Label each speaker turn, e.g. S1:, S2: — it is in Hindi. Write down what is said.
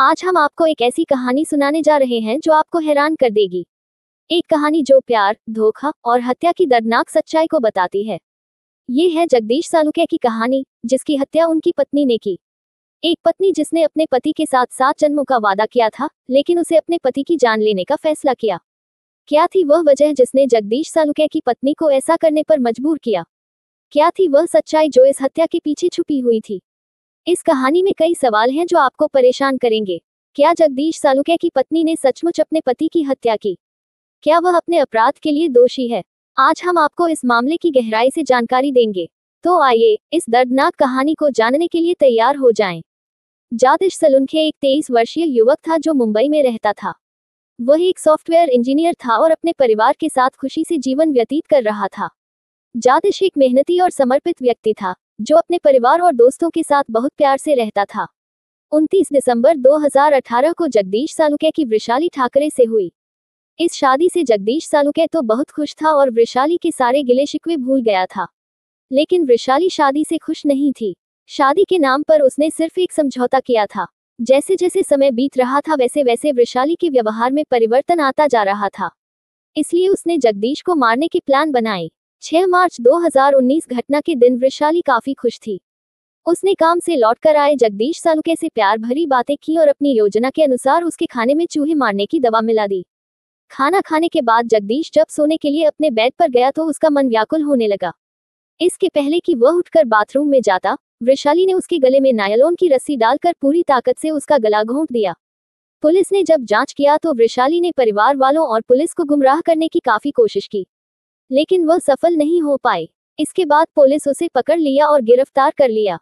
S1: आज हम आपको एक ऐसी कहानी सुनाने जा रहे हैं जो आपको हैरान कर देगी एक कहानी जो प्यार धोखा और हत्या की दर्दनाक सच्चाई को बताती है ये है जगदीश सालुके की कहानी जिसकी हत्या उनकी पत्नी ने की एक पत्नी जिसने अपने पति के साथ सात जन्मों का वादा किया था लेकिन उसे अपने पति की जान लेने का फैसला किया क्या थी वह वजह जिसने जगदीश सालुके की पत्नी को ऐसा करने पर मजबूर किया क्या थी वह सच्चाई जो इस हत्या के पीछे छुपी हुई थी इस कहानी में कई सवाल हैं जो आपको परेशान करेंगे क्या जगदीश सालुके की पत्नी ने सचमुच अपने पति की हत्या की क्या वह अपने अपराध के लिए दोषी है आज हम आपको इस मामले की गहराई से जानकारी देंगे तो आइए इस दर्दनाक कहानी को जानने के लिए तैयार हो जाएं। जातिश सलुनखे एक तेईस वर्षीय युवक था जो मुंबई में रहता था वह एक सॉफ्टवेयर इंजीनियर था और अपने परिवार के साथ खुशी से जीवन व्यतीत कर रहा था जातिश एक मेहनती और समर्पित व्यक्ति था जो अपने परिवार और दोस्तों के साथ बहुत प्यार से रहता था 29 दिसंबर 2018 को जगदीश सालुके की वृशाली ठाकरे से हुई इस शादी से जगदीश सालुके तो बहुत खुश था और वृशाली के सारे गिले शिकवे भूल गया था लेकिन वृशाली शादी से खुश नहीं थी शादी के नाम पर उसने सिर्फ एक समझौता किया था जैसे जैसे समय बीत रहा था वैसे वैसे वृशाली के व्यवहार में परिवर्तन आता जा रहा था इसलिए उसने जगदीश को मारने के प्लान बनाए 6 मार्च 2019 घटना के दिन वृशाली काफी खुश थी उसने काम से लौटकर आए जगदीश सालुके से प्यार भरी बातें की और अपनी योजना के अनुसार उसके खाने में चूहे मारने की दवा मिला दी खाना खाने के बाद जगदीश जब सोने के लिए अपने बेड पर गया तो उसका मन व्याकुल होने लगा इसके पहले कि वह उठकर बाथरूम में जाता वैशाली ने उसके गले में नायलोन की रस्सी डालकर पूरी ताकत से उसका गला घोंट दिया पुलिस ने जब जांच किया तो वैशाली ने परिवार वालों और पुलिस को गुमराह करने की काफी कोशिश की लेकिन वह सफल नहीं हो पाई इसके बाद पुलिस उसे पकड़ लिया और गिरफ्तार कर लिया